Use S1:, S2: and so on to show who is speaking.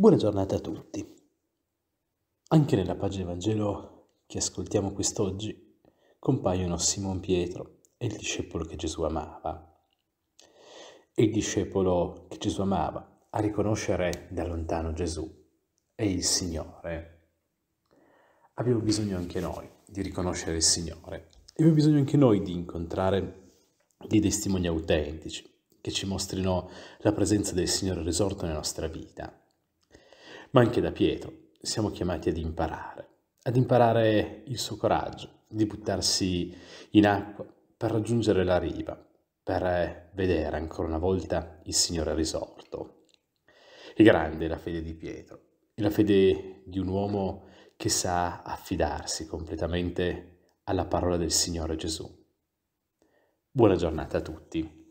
S1: Buona giornata a tutti. Anche nella pagina del Vangelo che ascoltiamo quest'oggi compaiono Simon Pietro e il discepolo che Gesù amava. E Il discepolo che Gesù amava a riconoscere da lontano Gesù è il Signore. Abbiamo bisogno anche noi di riconoscere il Signore. Abbiamo bisogno anche noi di incontrare dei testimoni autentici che ci mostrino la presenza del Signore risorto nella nostra vita ma anche da Pietro siamo chiamati ad imparare, ad imparare il suo coraggio, di buttarsi in acqua per raggiungere la riva, per vedere ancora una volta il Signore risorto. È grande la fede di Pietro, è la fede di un uomo che sa affidarsi completamente alla parola del Signore Gesù. Buona giornata a tutti.